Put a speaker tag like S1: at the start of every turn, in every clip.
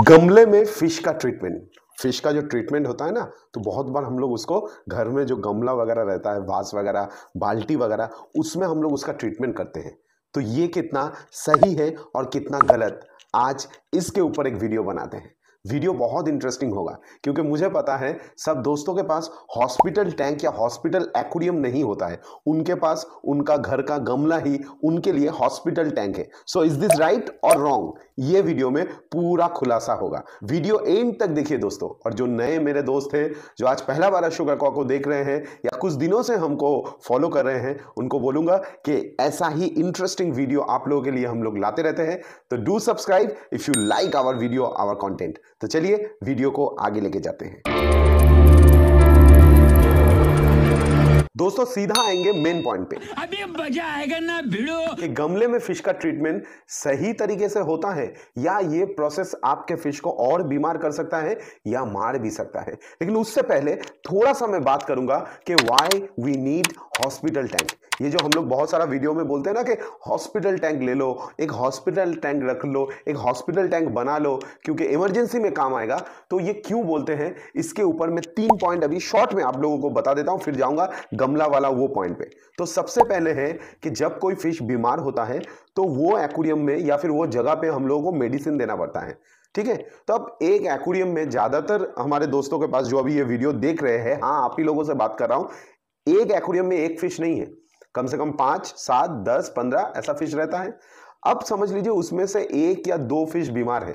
S1: गमले में फिश का ट्रीटमेंट फिश का जो ट्रीटमेंट होता है ना तो बहुत बार हम लोग उसको घर में जो गमला वगैरह रहता है वास वगैरह बाल्टी वगैरह उसमें हम लोग उसका ट्रीटमेंट करते हैं तो ये कितना सही है और कितना गलत आज इसके ऊपर एक वीडियो बनाते हैं वीडियो बहुत इंटरेस्टिंग होगा क्योंकि मुझे पता है सब दोस्तों के पास हॉस्पिटल टैंक या हॉस्पिटल एक्वेरियम नहीं होता है उनके पास उनका घर का गमला ही उनके लिए हॉस्पिटल टैंक है सो इज दिस राइट और रॉन्ग ये वीडियो में पूरा खुलासा होगा वीडियो एंड तक देखिए दोस्तों और जो नए मेरे दोस्त हैं जो आज पहला बार शुगर कॉ को देख रहे हैं या कुछ दिनों से हमको फॉलो कर रहे हैं उनको बोलूंगा कि ऐसा ही इंटरेस्टिंग वीडियो आप लोगों के लिए हम लोग लाते रहते हैं तो do subscribe if you like our video our content तो चलिए वीडियो को आगे लेके जाते हैं दोस्तों सीधा आएंगे मेन पॉइंट पे अभी मजा आएगा ना भिड़ो कि गमले में फिश का ट्रीटमेंट सही तरीके से होता है या ये प्रोसेस आपके फिश को और बीमार कर सकता है या मार भी सकता है लेकिन उससे पहले थोड़ा सा मैं बात करूंगा कि why we need hospital tank ये जो हम लोग बहुत सारा वीडियो में बोलते हैं ना कि हॉस्पिटल टैंक ले लो एक हॉस्पिटल टैंक रख लो एक हॉस्पिटल टैंक बना लो क्योंकि इमरजेंसी में काम आएगा तो ये क्यों बोलते हैं इसके ऊपर मैं तीन पॉइंट अभी शॉर्ट में आप लोगों को बता देता हूँ फिर जाऊँगा गमला वाला वो पॉइंट पे तो सबसे पहले है कि जब कोई फिश बीमार होता है तो वो एक्वेरियम में या फिर वो जगह पे हम लोगों को मेडिसिन देना पड़ता है ठीक है तो अब एक एक्वेरियम में ज़्यादातर हमारे दोस्तों के पास जो अभी ये वीडियो देख रहे हैं हाँ आप ही लोगों से बात कर रहा हूं एक एक्वेरियम में एक फिश नहीं है कम से कम पांच सात दस पंद्रह ऐसा फिश रहता है अब समझ लीजिए उसमें से एक या दो फिश बीमार है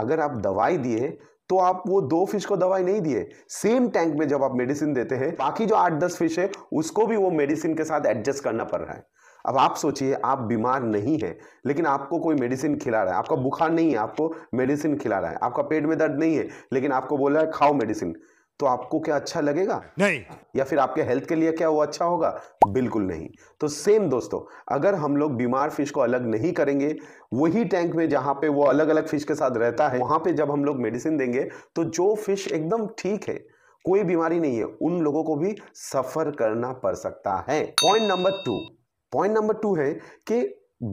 S1: अगर आप दवाई दिए तो आप वो दो फिश को दवाई नहीं दिए सेम टैंक में जब आप मेडिसिन देते हैं बाकी जो आठ दस फिश है उसको भी वो मेडिसिन के साथ एडजस्ट करना पड़ रहा है अब आप सोचिए आप बीमार नहीं है लेकिन आपको कोई मेडिसिन खिला रहा है आपका बुखार नहीं है आपको मेडिसिन खिला रहा है आपका पेट में दर्द नहीं है लेकिन आपको बोल रहा है खाओ मेडिसिन तो आपको क्या अच्छा लगेगा नहीं या फिर आपके हेल्थ के लिए क्या वो अच्छा होगा बिल्कुल नहीं तो सेम दोस्तों अगर हम लोग बीमार फिश को अलग नहीं करेंगे वही टैंक में जहां पे वो अलग अलग फिश के साथ रहता है वहां पे जब हम लोग मेडिसिन देंगे तो जो फिश एकदम ठीक है कोई बीमारी नहीं है उन लोगों को भी सफर करना पड़ सकता है point number two point number two है कि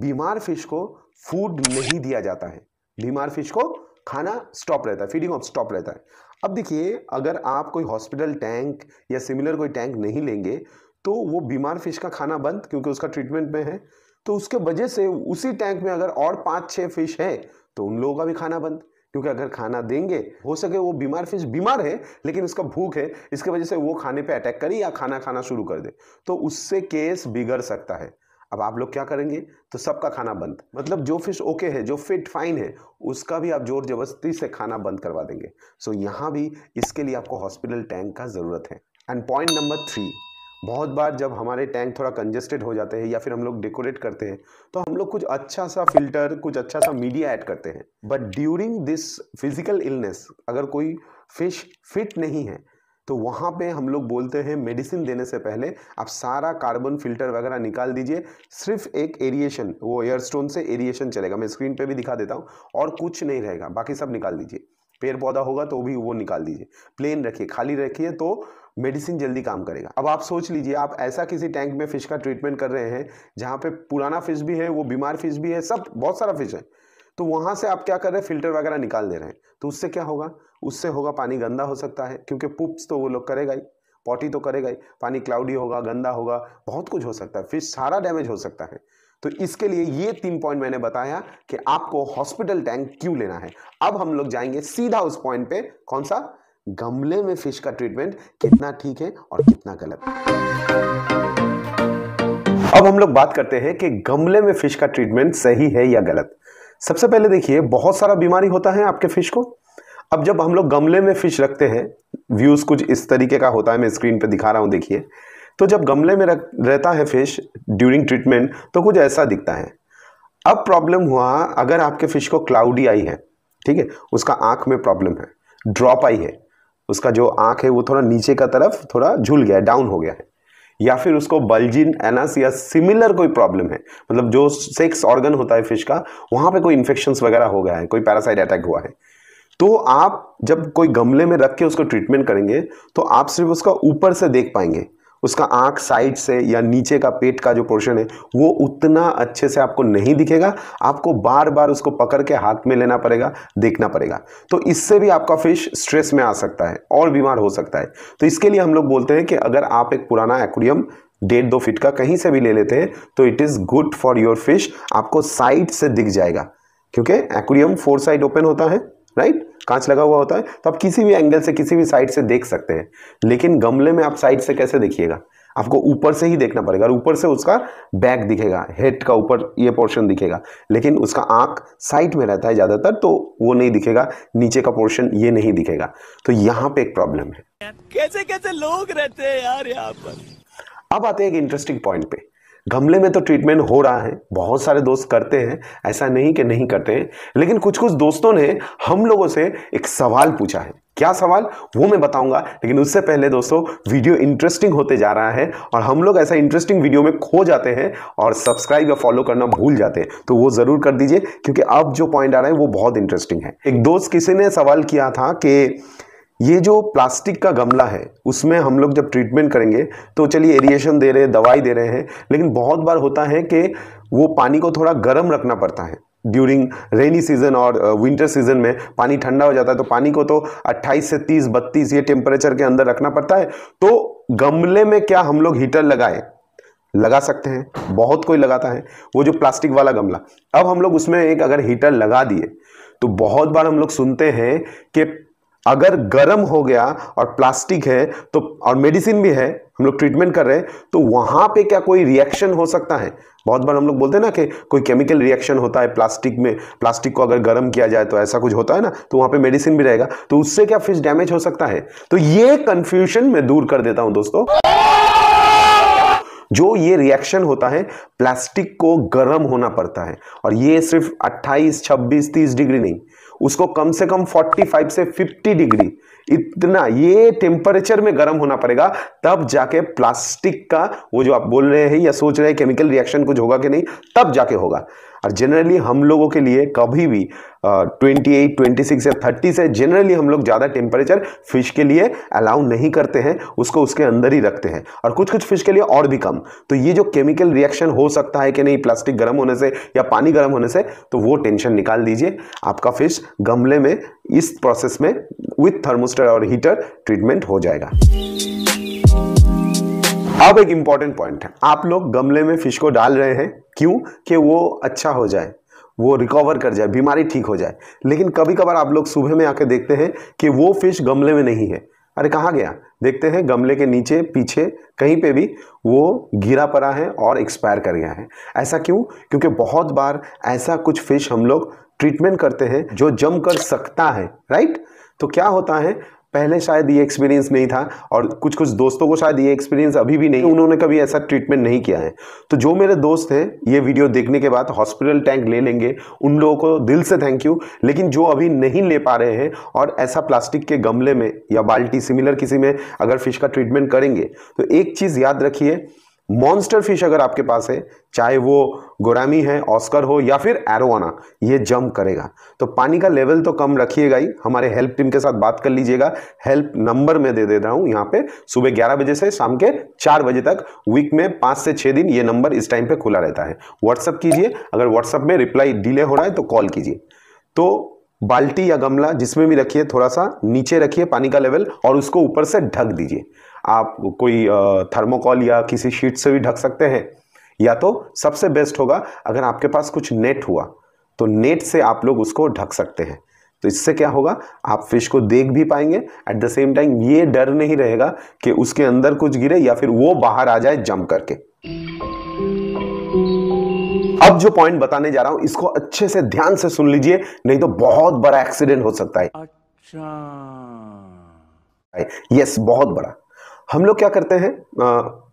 S1: बीमार फिश को फूड नहीं दिया जाता है बीमार फिश को खाना स्टॉप रहता है फीडिंग ऑफ स्टॉप रहता है अब देखिए अगर आप कोई हॉस्पिटल टैंक या सिमिलर कोई टैंक नहीं लेंगे तो वो बीमार फिश का खाना बंद क्योंकि उसका ट्रीटमेंट में है तो उसके वजह से उसी टैंक में अगर और पाँच छः फिश है तो उन लोगों का भी खाना बंद क्योंकि अगर खाना देंगे हो सके वो बीमार फिश बीमार है लेकिन उसका भूख है इसकी वजह से वो खाने पे अटैक करे या खाना खाना शुरू कर दे तो उससे केस बिगड़ सकता है अब आप लोग क्या करेंगे तो सबका खाना बंद मतलब जो फिश ओके है जो फिट फाइन है उसका भी आप जोर जबरदस्ती से खाना बंद करवा देंगे सो so, यहाँ भी इसके लिए आपको हॉस्पिटल टैंक का ज़रूरत है एंड पॉइंट नंबर थ्री बहुत बार जब हमारे टैंक थोड़ा कंजेस्टेड हो जाते हैं या फिर हम लोग डेकोरेट करते हैं तो हम लोग कुछ अच्छा सा फिल्टर कुछ अच्छा सा मीडिया ऐड करते हैं but during this physical illness अगर कोई फिश फिट नहीं है तो वहाँ पे हम लोग बोलते हैं मेडिसिन देने से पहले आप सारा कार्बन फिल्टर वगैरह निकाल दीजिए सिर्फ एक एरिएशन वो एयर स्टोन से एरिएशन चलेगा मैं स्क्रीन पे भी दिखा देता हूँ और कुछ नहीं रहेगा बाकी सब निकाल दीजिए पेड़ पौधा होगा तो भी वो निकाल दीजिए प्लेन रखिए खाली रखिए तो मेडिसिन जल्दी काम करेगा अब आप सोच लीजिए आप ऐसा किसी टैंक में फ़िश का ट्रीटमेंट कर रहे हैं जहाँ पे पुराना फ़िश भी है वो बीमार फ़िश भी है सब बहुत सारा फ़िश है तो वहाँ से आप क्या कर रहे हैं फिल्टर वगैरह निकाल दे रहे हैं तो उससे क्या होगा उससे होगा पानी गंदा हो सकता है क्योंकि पुप्स तो वो लोग करेगा ही पॉटी तो करेगा ही पानी क्लाउडी होगा गंदा होगा बहुत कुछ हो सकता है फिश सारा डैमेज हो सकता है तो इसके लिए ये तीन पॉइंट मैंने बताया कि आपको हॉस्पिटल टैंक क्यों लेना है अब हम लोग जाएंगे सीधा उस पॉइंट पे कौन सा गमले में फिश का ट्रीटमेंट कितना ठीक है और कितना गलत अब हम लोग बात करते हैं कि गमले में फिश का ट्रीटमेंट सही है या गलत सबसे पहले देखिए बहुत सारा बीमारी होता है आपके फिश को अब जब हम लोग गमले में फिश रखते हैं व्यूज़ कुछ इस तरीके का होता है मैं स्क्रीन पर दिखा रहा हूँ देखिए तो जब गमले में रख रहता है फिश ड्यूरिंग ट्रीटमेंट तो कुछ ऐसा दिखता है अब प्रॉब्लम हुआ अगर आपके फिश को क्लाउडी आई है ठीक है उसका आँख में प्रॉब्लम है ड्रॉप आई है उसका जो आँख है वो थोड़ा नीचे का तरफ थोड़ा झूल गया है डाउन हो गया है या फिर उसको बल्जिन एनास या सिमिलर कोई प्रॉब्लम है मतलब जो सेक्स ऑर्गन होता है फिश का वहाँ पे कोई इन्फेक्शंस वगैरह हो गया है कोई पैरासाइट अटैक हुआ है तो आप जब कोई गमले में रख के उसको ट्रीटमेंट करेंगे तो आप सिर्फ उसका ऊपर से देख पाएंगे उसका आंख साइड से या नीचे का पेट का जो पोर्शन है वो उतना अच्छे से आपको नहीं दिखेगा आपको बार बार उसको पकड़ के हाथ में लेना पड़ेगा देखना पड़ेगा तो इससे भी आपका फिश स्ट्रेस में आ सकता है और बीमार हो सकता है तो इसके लिए हम लोग बोलते हैं कि अगर आप एक पुराना एक्वेरियम डेढ़ दो फिट का कहीं से भी ले लेते हैं तो it is good for your fish आपको साइड से दिख जाएगा क्योंकि एक्वेरियम फोर साइड ओपन होता है राइट कांच लगा हुआ होता है तो आप किसी भी एंगल से किसी भी साइड से देख सकते हैं लेकिन गमले में आप साइड से कैसे देखिएगा आपको ऊपर से ही देखना पड़ेगा और ऊपर से उसका बैक दिखेगा हेड का ऊपर ये पोर्शन दिखेगा लेकिन उसका आंख साइड में रहता है ज़्यादातर तो वो नहीं दिखेगा नीचे का पोर्शन ये नहीं दिखेगा तो यहाँ पे एक प्रॉब्लम है कैसे कैसे लोग रहते हैं यार यहाँ पर अब आते हैं एक इंटरेस्टिंग पॉइंट पे गमले में तो ट्रीटमेंट हो रहा है बहुत सारे दोस्त करते हैं ऐसा नहीं कि नहीं करते हैं लेकिन कुछ कुछ दोस्तों ने हम लोगों से एक सवाल पूछा है क्या सवाल वो मैं बताऊंगा लेकिन उससे पहले दोस्तों वीडियो इंटरेस्टिंग होते जा रहा है और हम लोग ऐसा इंटरेस्टिंग वीडियो में खो जाते हैं और सब्सक्राइब या फॉलो करना भूल जाते हैं तो वो ज़रूर कर दीजिए क्योंकि अब जो पॉइंट आ रहा है वो बहुत इंटरेस्टिंग है एक दोस्त किसी ने सवाल किया था कि ये जो प्लास्टिक का गमला है उसमें हम लोग जब ट्रीटमेंट करेंगे तो चलिए एरिएशन दे रहे हैं दवाई दे रहे हैं लेकिन बहुत बार होता है कि वो पानी को थोड़ा गर्म रखना पड़ता है ड्यूरिंग रेनी सीजन और विंटर सीजन में पानी ठंडा हो जाता है तो पानी को तो 28 से 30 बत्तीस ये टेम्परेचर के अंदर रखना पड़ता है तो गमले में क्या हम लोग हीटर लगाए लगा सकते हैं बहुत कोई लगाता है वो जो प्लास्टिक वाला गमला अब हम लोग उसमें एक अगर हीटर लगा दिए तो बहुत बार हम लोग सुनते हैं कि अगर गर्म हो गया और प्लास्टिक है तो और मेडिसिन भी है हम लोग ट्रीटमेंट कर रहे हैं तो वहां पे क्या कोई रिएक्शन हो सकता है बहुत बार हम लोग बोलते हैं ना कि कोई केमिकल रिएक्शन होता है प्लास्टिक में प्लास्टिक को अगर गर्म किया जाए तो ऐसा कुछ होता है ना तो वहां पे मेडिसिन भी रहेगा तो उससे क्या फिश डैमेज हो सकता है तो ये कंफ्यूजन मैं दूर कर देता हूं दोस्तों जो ये रिएक्शन होता है प्लास्टिक को गर्म होना पड़ता है और ये सिर्फ 28, 26, 30 डिग्री नहीं उसको कम से कम 45 से 50 डिग्री इतना ये टेम्परेचर में गर्म होना पड़ेगा तब जाके प्लास्टिक का वो जो आप बोल रहे हैं या सोच रहे हैं केमिकल रिएक्शन कुछ होगा कि नहीं तब जाके होगा और जनरली हम लोगों के लिए कभी भी ट्वेंटी एट ट्वेंटी सिक्स या थर्टी से जनरली हम लोग ज़्यादा टेम्परेचर फिश के लिए अलाउ नहीं करते हैं उसको उसके अंदर ही रखते हैं और कुछ कुछ फिश के लिए और भी कम तो ये जो केमिकल रिएक्शन हो सकता है कि नहीं प्लास्टिक गर्म होने से या पानी गर्म होने से तो वो टेंशन निकाल दीजिए आपका फिश गमले में इस प्रोसेस में विथ थर्मोस्टर और हीटर ट्रीटमेंट हो जाएगा अब एक इंपॉर्टेंट पॉइंट है आप लोग गमले में फिश को डाल रहे हैं क्यों कि वो अच्छा हो जाए वो रिकवर कर जाए बीमारी ठीक हो जाए लेकिन कभी कभार आप लोग सुबह में आके देखते हैं कि वो फिश गमले में नहीं है अरे कहाँ गया देखते हैं गमले के नीचे पीछे कहीं पे भी वो घिरा पड़ा है और एक्सपायर कर गया है ऐसा क्यों क्योंकि बहुत बार ऐसा कुछ फिश हम लोग ट्रीटमेंट करते हैं जो जम कर सकता है राइट तो क्या होता है पहले शायद ये एक्सपीरियंस नहीं था और कुछ कुछ दोस्तों को शायद ये एक्सपीरियंस अभी भी नहीं उन्होंने कभी ऐसा ट्रीटमेंट नहीं किया है तो जो मेरे दोस्त हैं ये वीडियो देखने के बाद हॉस्पिटल टैंक ले लेंगे उन लोगों को दिल से थैंक यू लेकिन जो अभी नहीं ले पा रहे हैं और ऐसा प्लास्टिक के गमले में या बाल्टी सिमिलर किसी में अगर फिश का ट्रीटमेंट करेंगे तो एक चीज़ याद रखिए मॉन्स्टर फिश अगर आपके पास है चाहे वो गोरामी है ऑस्कर हो या फिर एरोना ये जंप करेगा तो पानी का लेवल तो कम रखिएगा ही हमारे हेल्प टीम के साथ बात कर लीजिएगा हेल्प नंबर मैं दे देता हूँ यहाँ पे सुबह 11 बजे से शाम के 4 बजे तक वीक में 5 से 6 दिन ये नंबर इस टाइम पे खुला रहता है व्हाट्सअप कीजिए अगर व्हाट्सअप में रिप्लाई डिले हो रहा है तो कॉल कीजिए तो बाल्टी या गमला जिसमें भी रखिए थोड़ा सा नीचे रखिए पानी का लेवल और उसको ऊपर से ढक दीजिए आप कोई थर्मोकॉल या किसी शीट से भी ढक सकते हैं या तो सबसे बेस्ट होगा अगर आपके पास कुछ नेट हुआ तो नेट से आप लोग उसको ढक सकते हैं तो इससे क्या होगा आप फिश को देख भी पाएंगे एट द सेम टाइम ये डर नहीं रहेगा कि उसके अंदर कुछ गिरे या फिर वो बाहर आ जाए जम करके अब जो पॉइंट बताने जा रहा हूं इसको अच्छे से ध्यान से सुन लीजिए नहीं तो बहुत बड़ा एक्सीडेंट हो सकता है अच्छा यस बहुत बड़ा हम लोग क्या करते हैं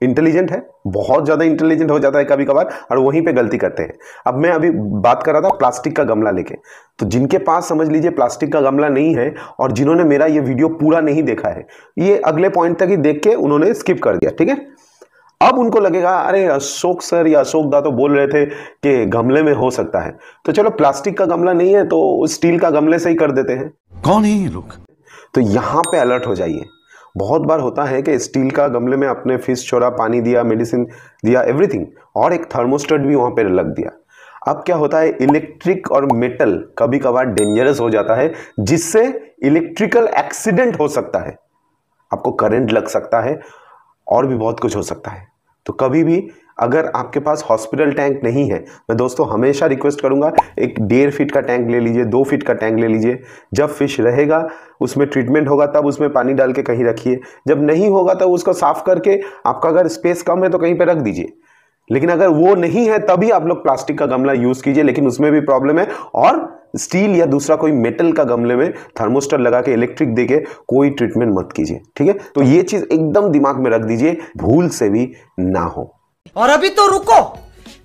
S1: इंटेलिजेंट है बहुत ज़्यादा इंटेलिजेंट हो जाता है कभी कभार और वहीं पे गलती करते हैं अब मैं अभी बात कर रहा था प्लास्टिक का गमला लेके तो जिनके पास समझ लीजिए प्लास्टिक का गमला नहीं है और जिन्होंने मेरा ये वीडियो पूरा नहीं देखा है ये अगले पॉइंट तक ही देख के उन्होंने स्किप कर दिया ठीक है अब उनको लगेगा अरे अशोक सर या अशोक दा तो बोल रहे थे कि गमले में हो सकता है तो चलो प्लास्टिक का गमला नहीं है तो स्टील का गमले से ही कर देते हैं कौन है ये लोग तो यहाँ पे अलर्ट हो जाइए बहुत बार होता है कि स्टील का गमले में आपने फिश छोड़ा पानी दिया मेडिसिन दिया एवरीथिंग और एक थर्मोस्टेट भी वहाँ पर लग दिया अब क्या होता है इलेक्ट्रिक और मेटल कभी कभार डेंजरस हो जाता है जिससे इलेक्ट्रिकल एक्सीडेंट हो सकता है आपको करंट लग सकता है और भी बहुत कुछ हो सकता है तो कभी भी अगर आपके पास हॉस्पिटल टैंक नहीं है मैं दोस्तों हमेशा रिक्वेस्ट करूँगा एक डेढ़ फीट का टैंक ले लीजिए दो फीट का टैंक ले लीजिए जब फिश रहेगा उसमें ट्रीटमेंट होगा तब उसमें पानी डाल के कहीं रखिए जब नहीं होगा तब उसको साफ़ करके आपका अगर स्पेस कम है तो कहीं पर रख दीजिए लेकिन अगर वो नहीं है तभी आप लोग प्लास्टिक का गमला यूज़ कीजिए लेकिन उसमें भी प्रॉब्लम है और स्टील या दूसरा कोई मेटल का गमले में थर्मोस्टर लगा के इलेक्ट्रिक दे के कोई ट्रीटमेंट मत कीजिए ठीक है तो ये चीज़ एकदम दिमाग में रख दीजिए भूल से भी ना हो और अभी तो रुको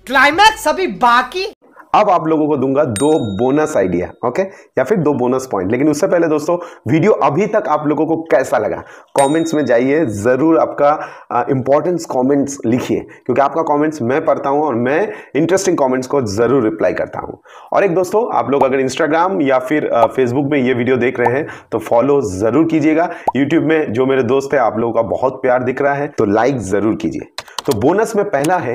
S1: क्लाइमैक्स अभी बाकी अब आप लोगों को दूंगा दो बोनस आइडिया ओके या फिर दो बोनस पॉइंट लेकिन उससे पहले दोस्तों वीडियो अभी तक आप लोगों को कैसा लगा कमेंट्स में जाइए ज़रूर आपका इंपॉर्टेंस कमेंट्स लिखिए क्योंकि आपका कमेंट्स मैं पढ़ता हूं और मैं इंटरेस्टिंग कमेंट्स को ज़रूर रिप्लाई करता हूं और एक दोस्तों आप लोग अगर इंस्टाग्राम या फिर फेसबुक में ये वीडियो देख रहे हैं तो फॉलो ज़रूर कीजिएगा यूट्यूब में जो मेरे दोस्त है आप लोगों का बहुत प्यार दिख रहा है तो लाइक ज़रूर कीजिए तो बोनस में पहला है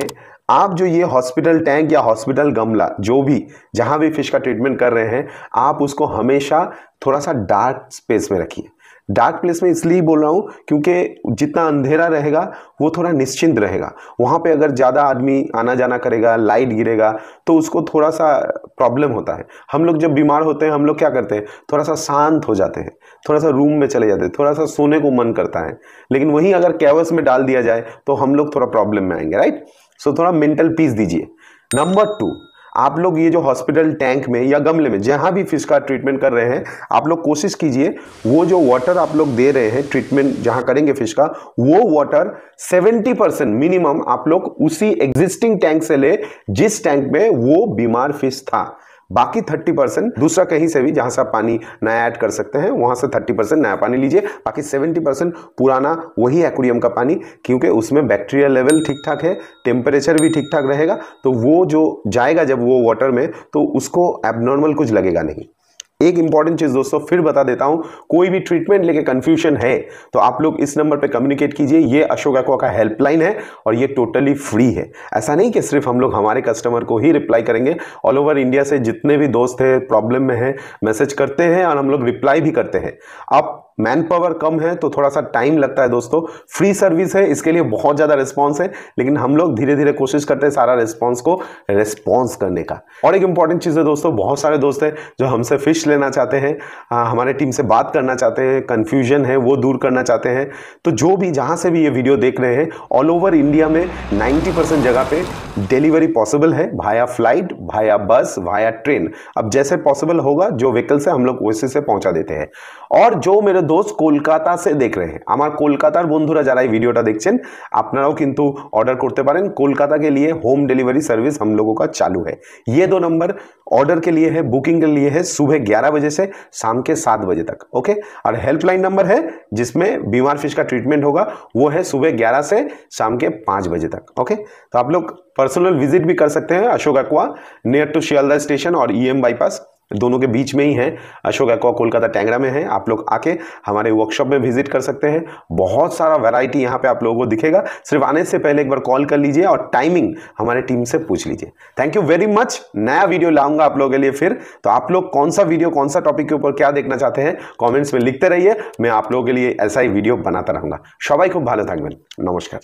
S1: आप जो ये हॉस्पिटल टैंक या हॉस्पिटल गमला जो भी जहां भी फिश का ट्रीटमेंट कर रहे हैं आप उसको हमेशा थोड़ा सा डार्क स्पेस में रखिए डार्क प्लेस में इसलिए बोल रहा हूँ क्योंकि जितना अंधेरा रहेगा वो थोड़ा निश्चिंत रहेगा वहाँ पे अगर ज़्यादा आदमी आना जाना करेगा लाइट गिरेगा तो उसको थोड़ा सा प्रॉब्लम होता है हम लोग जब बीमार होते हैं हम लोग क्या करते हैं थोड़ा सा शांत हो जाते हैं थोड़ा सा रूम में चले जाते हैं थोड़ा सा सोने को मन करता है लेकिन वहीं अगर कैवस में डाल दिया जाए तो हम लोग थोड़ा प्रॉब्लम में आएंगे राइट सो थोड़ा मेंटल पीस दीजिए नंबर टू आप लोग ये जो हॉस्पिटल टैंक में या गमले में जहां भी फिश का ट्रीटमेंट कर रहे हैं आप लोग कोशिश कीजिए वो जो वाटर आप लोग दे रहे हैं ट्रीटमेंट जहां करेंगे फिश का वो वाटर 70 परसेंट मिनिमम आप लोग उसी एग्जिस्टिंग टैंक से ले जिस टैंक में वो बीमार फिश था बाकी थर्टी परसेंट दूसरा कहीं से भी जहां से आप पानी नया ऐड कर सकते हैं वहां से थर्टी परसेंट नया पानी लीजिए बाकी सेवेंटी परसेंट पुराना वही एक्वेरियम का पानी क्योंकि उसमें बैक्टीरिया लेवल ठीक ठाक है टेम्परेचर भी ठीक ठाक रहेगा तो वो जो जाएगा जब वो वाटर में तो उसको एबनॉर्मल कुछ लगेगा नहीं एक इंपॉर्टेंट चीज़ दोस्तों फिर बता देता हूं कोई भी ट्रीटमेंट लेके कंफ्यूजन है तो आप लोग इस नंबर पे कम्युनिकेट कीजिए ये अशोक एक्वा का हेल्पलाइन है और ये टोटली फ्री है ऐसा नहीं कि सिर्फ हम लोग हमारे कस्टमर को ही रिप्लाई करेंगे ऑल ओवर इंडिया से जितने भी दोस्त हैं प्रॉब्लम में है मैसेज करते हैं और हम लोग रिप्लाई भी करते हैं आप मैन पावर कम है तो थोड़ा सा टाइम लगता है दोस्तों फ्री सर्विस है इसके लिए बहुत ज़्यादा रिस्पॉन्स है लेकिन हम लोग धीरे धीरे कोशिश करते हैं सारा रिस्पॉन्स को रिस्पॉन्स करने का और एक इंपॉर्टेंट चीज़ है दोस्तों बहुत सारे दोस्त हैं जो हमसे फिश लेना चाहते हैं हमारे टीम से बात करना चाहते हैं कन्फ्यूजन है वो दूर करना चाहते हैं तो जो भी जहाँ से भी ये वीडियो देख रहे हैं ऑल ओवर इंडिया में नाइन्टी जगह पर डिलीवरी पॉसिबल है भाया फ्लाइट भाया बस भाया ट्रेन अब जैसे पॉसिबल होगा जो व्हीकल से हम लोग वैसे से पहुँचा देते हैं और जो मेरे दोस्त कलकता से देख रहे हैं আমার কলকাতার বন্ধুরা যারা এই ভিডিयोটা দেখছেন আপনারাও करते कलकता के लिए होम डिलीवरी सर्विस हम लोगों का चालू है ये दो नंबर ऑर्डर के लिए है बुकिंग के लिए है सुबह 11 बजे से शाम के 7 बजे तक ओके और हेल्पलाइन नंबर है जिसमें बीमार फिश का ट्रीटमेंट होगा वो है सुबह 11 से शाम के 5 बजे तक ओके तो आप लोग पर्सनल विजिट भी कर सकते हैं Ashok aqua near to Sealdah station और ई एम बाईपास दोनों के बीच में ही है अशोक एक्वा कोलकाता टैंगरा में है आप लोग आके हमारे वर्कशॉप में विजिट कर सकते हैं बहुत सारा वैरायटी यहाँ पे आप लोगों को दिखेगा सिर्फ आने से पहले एक बार कॉल कर लीजिए और टाइमिंग हमारे टीम से पूछ लीजिए थैंक यू वेरी मच नया वीडियो लाऊंगा आप लोगों के लिए फिर तो आप लोग कौन सा वीडियो कौन सा टॉपिक के ऊपर क्या देखना चाहते हैं कॉमेंट्स में लिखते रहिए मैं आप लोगों के लिए ऐसा ही वीडियो बनाता रहूँगा सबाई खूब ভালো থাকবেন नमस्कार